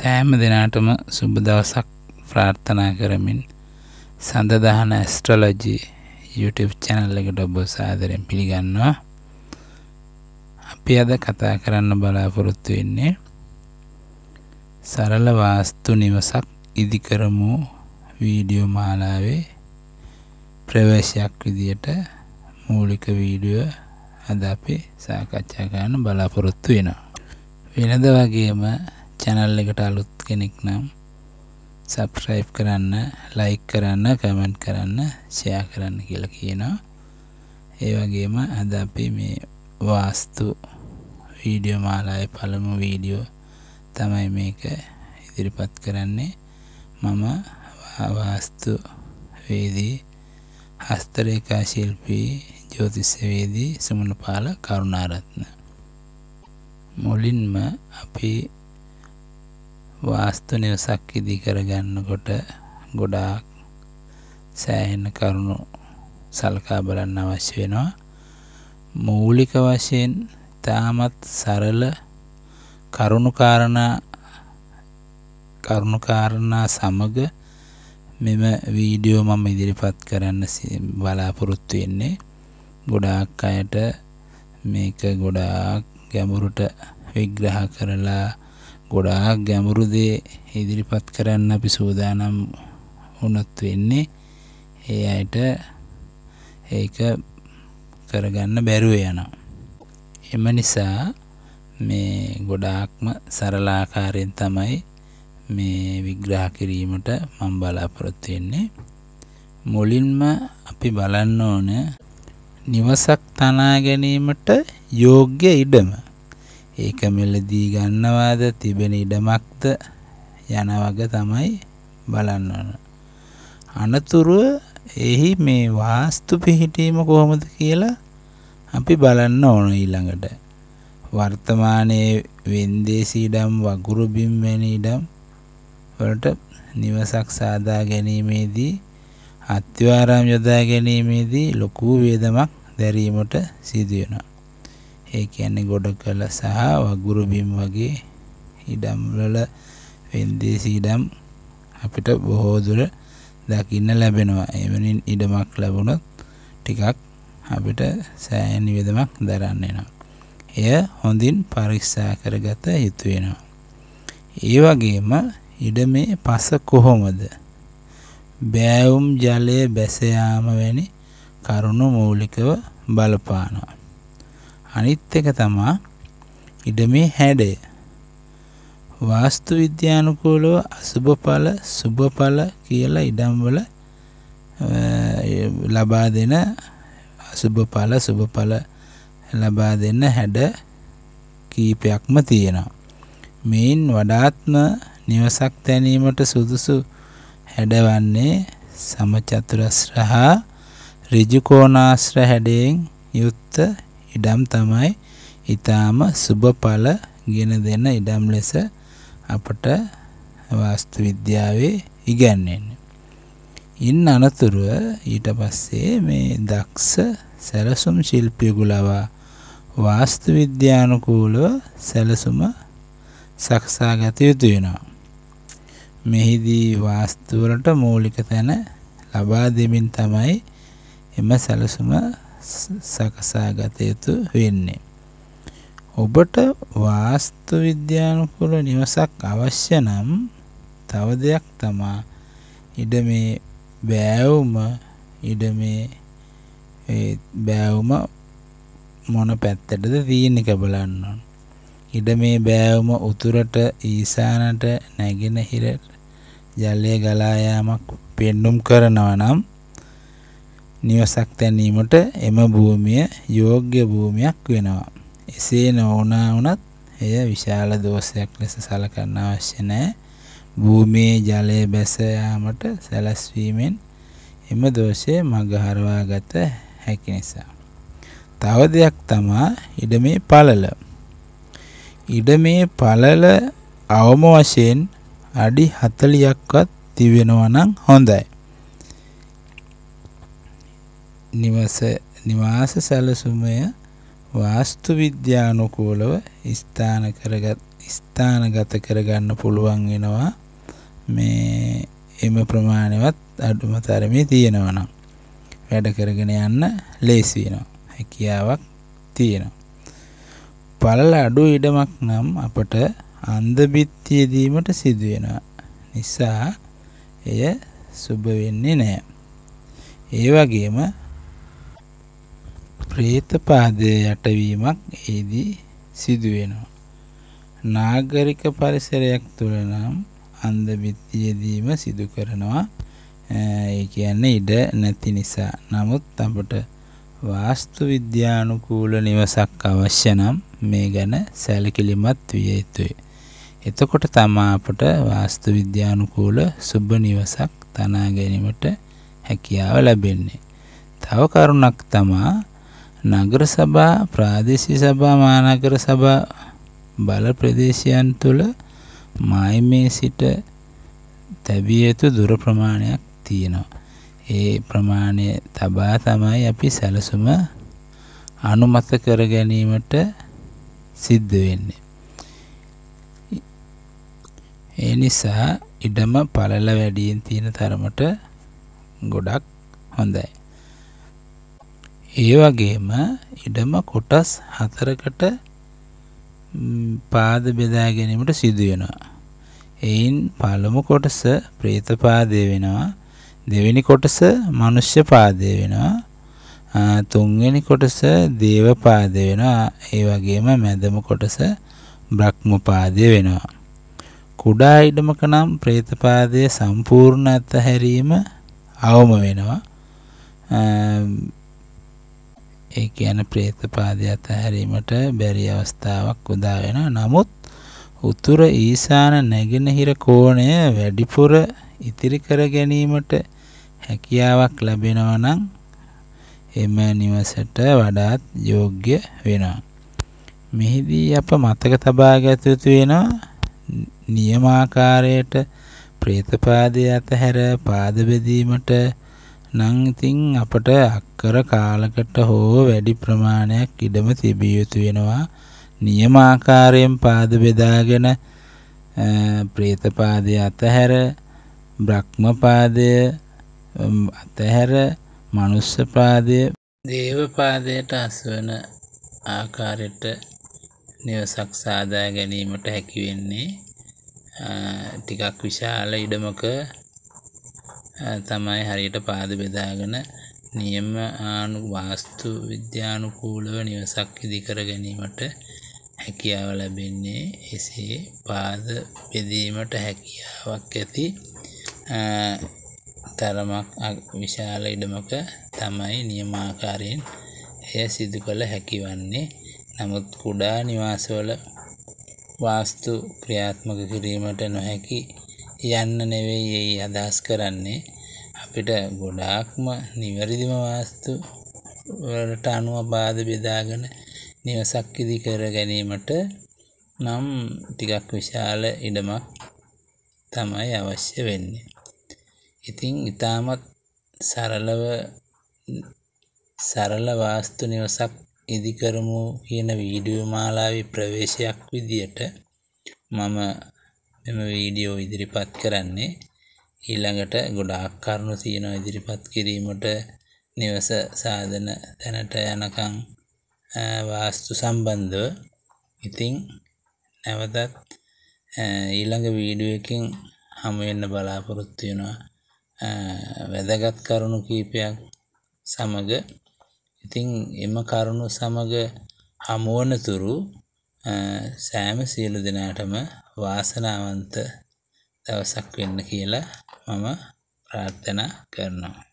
සෑම දෙනාටම සුබ දවසක් ප්‍රාර්ථනා කරමින් සඳදහන ඇස්ට්‍රොලොජි YouTube channel එකට ඔබ සාදරයෙන් පිළිගන්නවා. අපි අද කතා කරන්න බලාපොරොත්තු වෙන්නේ සරල වාස්තු නිවසක් ඉදි කරමු වීඩියෝ මාලාවේ ප්‍රවේශයක් විදියට මූලික වීඩියෝ අද අපි සාකච්ඡා කරන්න බලාපොරොත්තු වෙනවා. වෙනද වගේම චැනල් එකට අලුත් කෙනෙක් නම් සබස්්‍රයිප් කරන්න ලයික් කරන්න කමෙන්ට් කරන්න ෂයා කරන්න කියල කියනවා ඒවගේම අද අපි මේ වාස්තු වීඩියෝ මාලාය පළමු වීඩියෝ තමයි මේක ඉදිරිපත් කරන්නේ මම වාස්තු වේදී හස්තරේකා ශිල්පී ජෝතිස්්‍යවේදී සමුණපාල කරුණාරත්න මුලින්ම අපි වාස්තු නිවසක් ඉදි කරගන්නකොට ගොඩාක් සෑහෙන කරුණු සල්කා බලන්න අවශ්‍ය වෙනවා මූලික වශයෙන් තාමත් සරල කරුණුකාරණා කරුණුකාරණා සමග මෙම වීඩියෝ මම ඉදිරිපත් කරන්න බලාපොරොත්තු වෙන්නේ ගොඩාක් අයට මේක ගොඩාක් ගැඹුරුට විග්‍රහ කරලා ගොඩාක් ගැමුරු දේ ඉදිරිපත් කරන්න අපි සූදානම් උනොත් වෙන්නේ ඒ අයට ඒක කරගන්න බැරුව යනවා. එම නිසා මේ ගොඩාක්ම සරලාකාරයෙන් තමයි මේ විග්‍රහ කිරීමට මං බලාපොරොත්තු වෙන්නේ. මුලින්ම අපි බලන්න ඕන නිවසක් තනා ගැනීමට යෝග්‍ය ඉඩම ඒක මෙලදී ගන්නවාද තිබෙන ඉඩමක්ද යන වග තමයි බලන්න ඕන. අනතුරුව එහි මේ වාස්තු පිහිටීම කොහොමද කියලා අපි බලන්න ඕන ඊළඟට. වර්තමානයේ වෙන්දේසි ඉඩම් වගුරු බිම් වැනි ඉඩම් වලට නිවසක් සාදා ගැනීමේදී අත්වාරාම් යොදා ගැනීමේදී ලොකු වේදමක් දැරීමට සිදුවෙනවා. ඒ කියන්නේ ගොඩ කළ සහ වගුරු බිම් වගේ ඉඩම්වල වෙන්දේසි ඉඩම් අපිට බොහෝ දුර දකින්න ලැබෙනවා. එවැනි ඉඩමක් ලැබුණොත් ටිකක් අපිට සෑහෙන විදමක් දරන්න එනවා. එය හොඳින් පරීක්ෂා කරගත යුතු වෙනවා. ඒ වගේම ඉඩමේ පස කොහොමද? බෑවුම් ජලය බැස යාම වැනි කරුණු මූලිකව බලපානවා. අනිත් එක තමා ඉඩමේ හැඩය. වාස්තු විද්‍යානුකූලව අසුභඵල සුභඵල කියලා ඉඩම්වල ලබා දෙන අසුභඵල සුභඵල ලබා දෙන්න හැඩ කීපයක්ම තියෙනවා. මෙයින් වඩාත්ම නිවසක් තැනීමට සුදුසු හැඩවන්නේ සමචතුරස්‍ර හා ඍජු කෝණාස්‍ර හැඩයෙන් යුක්ත ඉඩම් තමයි ඊටාම සුබඵල ගෙන දෙන ඉඩම් ලෙස අපට වාස්තු විද්‍යාවේ ඉගැන්වෙන්නේ. ඉන් අනතුරුව ඊට පස්සේ මේ දක්ෂ සැලසුම් ශිල්පියෙකු ලවා වාස්තු විද්‍යානුකූලව සැලසුම සකසා ගත යුතු වෙනවා. මෙහිදී වාස්තු වලට මූලික තැන ලබා දෙමින් තමයි එම සැලසුම සකසා ගත යුතු වෙන්නේ. ඔබට වාස්තු විද්‍යානුකූල නිවසක් අවශ්‍ය නම් තව දෙයක් තමා ඉඩමේ බෑවුම ඉඩමේ බෑවුම මොන පැත්තටද තියෙන එක බලන්න ඕන. ඉඩමේ බෑවුම උතුරට ඊසානට නැගෙනහිරට ජලය ගලා යාමක් පෙන්눔 කරනවා නම් නිවසක් තැනීමට එම භූමිය යෝග්‍ය භූමියක් වෙනවා. එසේ නොවුණා වුණත් එය විශාල දෝෂයක් ලෙස සලකන්න අවශ්‍ය නැහැ. භූමියේ ජලය බැස යාමට සැලැස්වීමෙන් එම දෝෂය මගහරවා ගත හැකි නිසා. තව දෙයක් තමා ඉඩමේ පළල. ඉඩමේ පළල අවම වශයෙන් අඩි 40ක්වත් තිබෙනවා නම් හොඳයි. නිවස නිවාස සැලසුමය වාස්තු විද්‍යානුකූලව ස්ථාන කරගත් ස්ථානගත කරගන්න පුළුවන් වෙනවා මේ එම ප්‍රමාණවත් අඩුම තරමේ තියෙනවා නම් වැඩ කරගෙන යන්න ලේසි වෙනවා හැකියාවක් තියෙනවා පළල අඩු ඉඩමක් නම් අපට අන්ධ බිත්තිය දීමට සිදු වෙනවා නිසා එය සුබ වෙන්නේ නැහැ ඒ වගේම ප්‍රේත පාදයේ යටවීමක් එෙහිදී සිදුවෙනවා. නාගරික පරිසරයක් තුළ නම් අන්ධ බිත්තියදීම සිදු කරනවා. ඒ කියන්නේ ඉඩ නැති නිසා. නමුත් අපට වාස්තු විද්‍යානුකූල නිවසක් අවශ්‍ය නම් මේ ගැන සැලකිලිමත් විය යුතුයි. එතකොට තමා අපට වාස්තු විද්‍යානුකූල සුබ නිවසක් තනා ගැනීමට හැකියාව ලැබෙන්නේ. තව කරුණක් තමා නගර සභා ප්‍රාදේශීය සභා මහනගර සභා බල ප්‍රදේශයන් තුළ මායිමේ සිට තැබිය යුතු දුර ප්‍රමාණයක් තියෙනවා. ඒ ප්‍රමාණය තබා තමයි අපි සැලසුම අනුමත කර ගැනීමට සිද්ධ වෙන්නේ. ඒ නිසා ඉඩම පළල වැඩියෙන් තියෙන තරමට ගොඩක් හොඳයි. ඒ වගේම ඉඩම කොටස් හතරකට පාද බෙදා ගැනීමට සිදුවෙනවා. එයින් පළමු කොටස ප්‍රේත පාදය වෙනවා. දෙවෙනි කොටස මනුෂ්‍ය පාදය වෙනවා. තුන්වෙනි කොටස දේව පාදය වෙනවා. ඒ වගේම මැදම කොටස බ්‍රහ්ම පාදය වෙනවා. කුඩා ඉඩමක නම් ප්‍රේත පාදය සම්පූර්ණ අත්හැරීම අවම වෙනවා. ඒ කියන ප්‍රේතපාදය අතහැරීමට බැරි අවස්ථාවක් උදා වෙන නමුත් උතුර ඊසාන නැගෙනහිර කෝණය වැඩිපුර ඉතිරි කර ගැනීමට හැකියාවක් ලැබෙනවා නම් එම නිවසට වඩාත් යෝග්‍ය වෙනවා. මෙහිදී අප මතක තබා ගත යුතු වෙනවා නියමාකාරයට ප්‍රේතපාදය අතහැර පාද බෙදීමට නං ඉතින් අපට අක්කර කාලකට හෝ වැඩි ප්‍රමාණයක් ඉඩම තිබිය යුතු වෙනවා නියමාකාරයෙන් පාද බෙදාගෙන ප්‍රේතපාදය අතහැර බ්‍රහ්මපාදය අතහැර මනුස්සපාදය දේවපාදයට අස්වන ආකාරයට නිවසක් සාදා ගැනීමට හැකිවෙන්නේ ටිකක් විශාල ඉඩමක තමයි හරියට පාද බෙදාගෙන නියම ආනු වාස්තු විද්‍යානුකූලව නිවසක් ඉදිකර ගැනීමට හැකියාව ලැබෙන්නේ එසේ පාද බෙදීමට හැකියාවක් ඇති තරමක් විශාල ඉඩමක තමයි නියමාකාරයෙන් එය සිදු කළ හැකිවන්නේ නමුත් කුඩා නිවාසවල වාස්තු ක්‍රියාත්මක කිරීමට නොහැකි යන්න නෙවෙයි ඒ අදහස් කරන්නේ අපිට ගොඩාක්ම නිවැරදිම වාස්තු වලට අනුව බාධ බෙදාගෙන නිවසක් ඉදි කර ගැනීමට නම් ටිකක් විශාල ඉඩමක් තමයි අවශ්‍ය වෙන්නේ. ඉතින් ඉතාමත් සරලව සරල වාස්තු නිවසක් ඉදිකරමු කියන වීඩියෝ මාලාවේ ප්‍රවේශයක් විදියට මම මෙම වීඩියෝ ඉදිරිපත් කරන්නේ ඊළඟට ගොඩාක් කරුණු තියෙනවා ඉදිරිපත් කිරීමට නිවස සාධන තැනට යනකං වාස්තු සම්බන්ධව ඉතිං නැවතත් ඊළඟ වීඩුවකින් හමුවෙන්න බලාපොරොත්තු වෙනවා වැදගත් කරුණු කීපයක් සමග ඉතිං එම කරුණු සමග හමුවනතුරු සෑම සියලු දෙනාටම වාසනාවන්ත දවසක් වෙන්න කියලා मम प्रार्थना करणम्